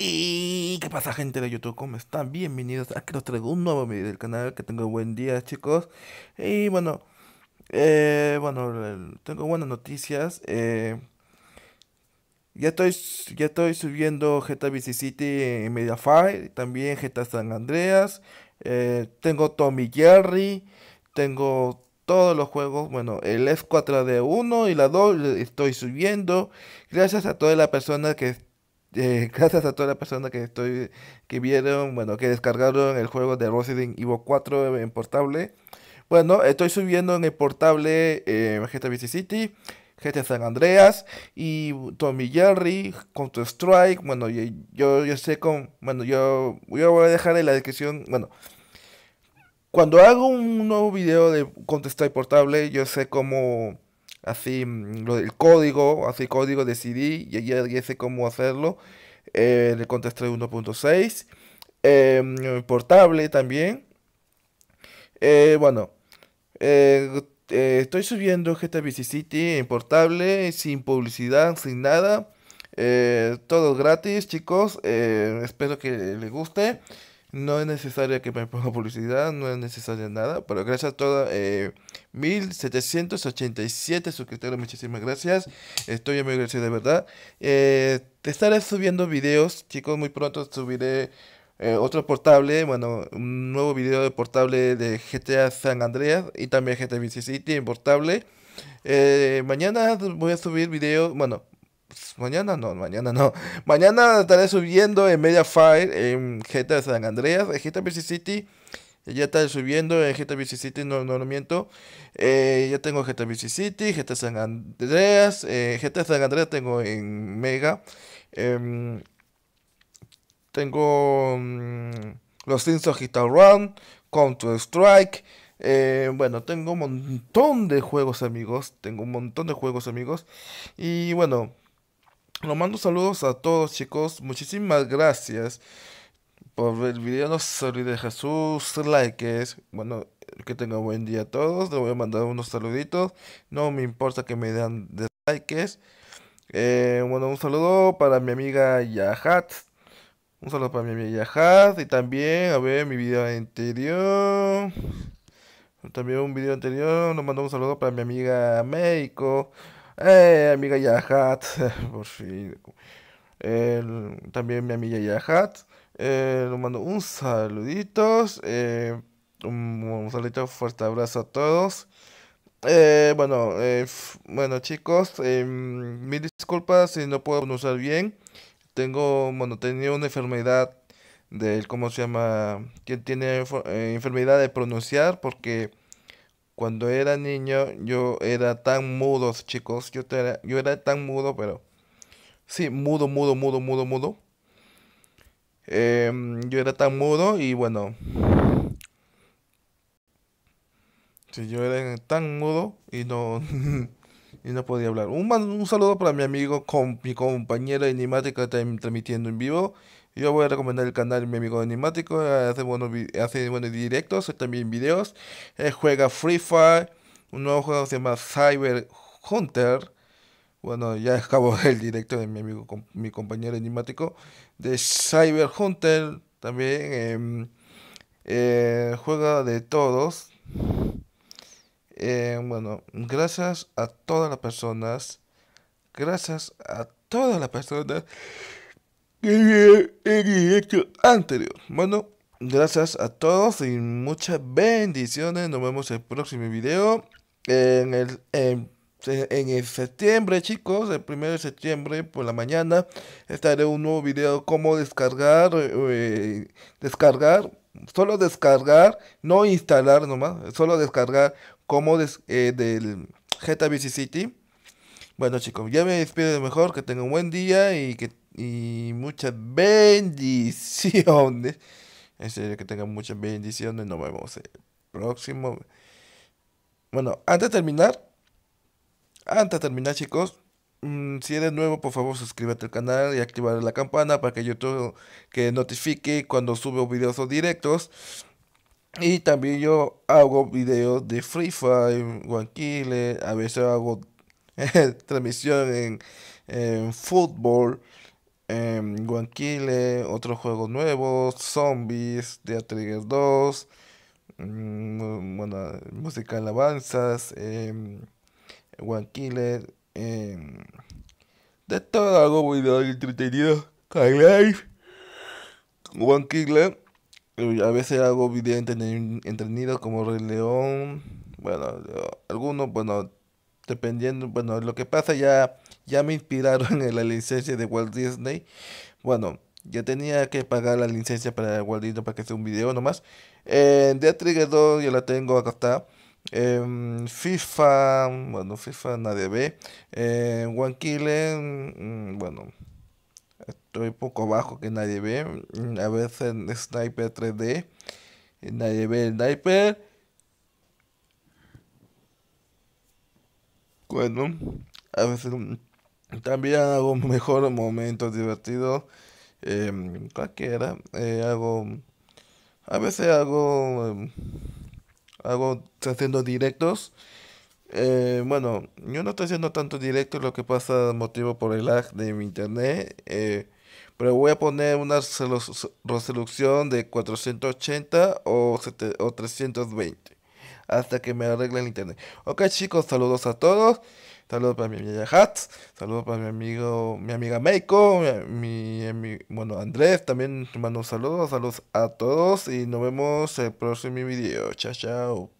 Y qué pasa gente de YouTube, ¿cómo están? Bienvenidos a que os traigo un nuevo video del canal, que tengo buen día chicos. Y bueno, eh, bueno, tengo buenas noticias. Eh, ya estoy, ya estoy subiendo GTA Vice City en Mediafire, también GTA San Andreas, eh, tengo Tommy Jerry, tengo todos los juegos, bueno, el s 4 d 1 y la 2 estoy subiendo. Gracias a toda la persona que eh, gracias a toda la persona que estoy que vieron, bueno, que descargaron el juego de Resident Evil 4 en portable. Bueno, estoy subiendo en el portable eh, GTA Vice City, GTA San Andreas y Tommy Jerry, Counter Strike. Bueno, yo, yo, sé con, bueno, yo, yo voy a dejar en la descripción, bueno. Cuando hago un nuevo video de Counter Strike portable, yo sé cómo así mm, lo, del código, así código de CD y ya, ya sé cómo hacerlo. En eh, el Contest em, 1.6, eh, portable también. bueno, eh, eh, estoy subiendo GTA Vice City en portable, sin publicidad, sin nada. todo gratis, chicos. espero que les guste. No es necesario que me ponga publicidad, no es necesario nada, pero gracias a todos. Eh, 1787 suscriptores, muchísimas gracias. Estoy muy agradecido de verdad. Eh, te estaré subiendo videos, chicos, muy pronto subiré eh, otro portable, bueno, un nuevo video de portable de GTA San Andreas y también GTA Vice City en portable. Eh, mañana voy a subir video, bueno, pues, mañana no, mañana no. Mañana estaré subiendo en Mediafire, en GTA San Andreas, en GTA Vice City. Ya estaré subiendo en GTA Vice City, no, no, miento. Eh, ya tengo GTA Vice City, GTA San Andreas. Eh, GTA San Andreas tengo en Mega. Em, tengo mm, Los Sims of Guitar Run, Counter Strike. Eh, bueno, tengo un montón de juegos amigos. Tengo un montón de juegos amigos. Y bueno, los mando saludos a todos, chicos. Muchísimas gracias por el video. No olviden de Jesús likes. Bueno, que tengan buen día a todos. Les voy a mandar unos saluditos. No me importa que me den likes eh, bueno, un saludo para mi amiga Yahat. Un saludo para mi amiga Yahat. Y también, a ver, mi video anterior. También un video anterior. Nos mando un saludo para mi amiga Meiko. Eh, amiga Yahat, por fin. también mi amiga Yahat. Eh, le mando un saluditos. Eh, un, un, fuerte abrazo a todos. Eh, bueno, eh, bueno chicos, em, mil disculpas si no puedo pronunciar bien. Tengo, bueno, tenía una enfermedad de ¿cómo se llama? quien tiene enfermedad de pronunciar porque cuando era niño yo era tan mudo, chicos. Yo, era, yo era tan mudo, pero... Sí, mudo, mudo, mudo, mudo, mudo. Em, yo era tan mudo y bueno... Sí, yo era tan mudo y no... y no podía hablar. Un, saludo para mi amigo, con, mi compañero está transmitiendo en vivo. Yo voy a recomendar el canal de mi amigo animático, eh, hace buenos, hace buenos directos, también videos, eh, juega Free Fire, un nuevo juego se llama Cyber Hunter. Bueno, ya acabo el directo de mi amigo, mi compañero animático de Cyber Hunter. También em, eh, juega de todos. Em, bueno, gracias a todas las personas. Gracias a todas las personas que el directo anterior. Bueno, gracias a todos y muchas bendiciones. Nos vemos el próximo video. En el, en, septiembre, chicos, el primero de septiembre por la mañana, estaré un nuevo video cómo descargar, eh, descargar, solo descargar, no instalar nomás, solo descargar como des, eh, del Vice City. Bueno chicos, ya me despido de mejor, que tengan un buen día y que y muchas bendiciones. En serio, que tengan muchas bendiciones. Nos vemos el próximo. Bueno, antes de terminar, antes de terminar, chicos, mm, si eres nuevo, por favor suscríbete al canal y activar la campana para que YouTube que notifique cuando subo videos o directos. Y también yo hago videos de Free Fire, One a veces hago transmisión en, en fútbol eh, em, Killer, otros juegos nuevos, Zombies, The Trigger 2, mm, bueno, música alabanzas, eh, em, Guanquile, em, de todo algo muy entretenido, Live, a veces hago video entretenido como Rey León, bueno, algunos, bueno, dependiendo, bueno, lo que pasa ya, ya me inspiraron en la licencia de Walt Disney. Bueno, ya tenía que pagar la licencia para Walt Disney para que sea un video nomás. Eh, de Trigger 2 ya la tengo acá está. Em, FIFA, bueno, FIFA nadie ve. Eh, One Killer, mm, mm, bueno, estoy poco bajo que nadie ve. A veces Sniper 3D, nadie ve el Sniper. Bueno, A veces mm, también hago mejor momentos divertidos. Em, cualquiera. Eh, hago. A veces hago. Em, hago haciendo directos. Eh, bueno, yo no estoy haciendo tanto directos, lo que pasa motivo por el lag de mi internet. Eh, pero voy a poner una resolución de 480 o, o 320 hasta que me arregle el internet. Ok, chicos, saludos a todos. Saludos para mi amiga Hats, saludos para mi amigo, mi amiga Meiko, mi, bueno Andrés también mando saludos, saludos a todos y nos vemos el próximo video. Chao, chao.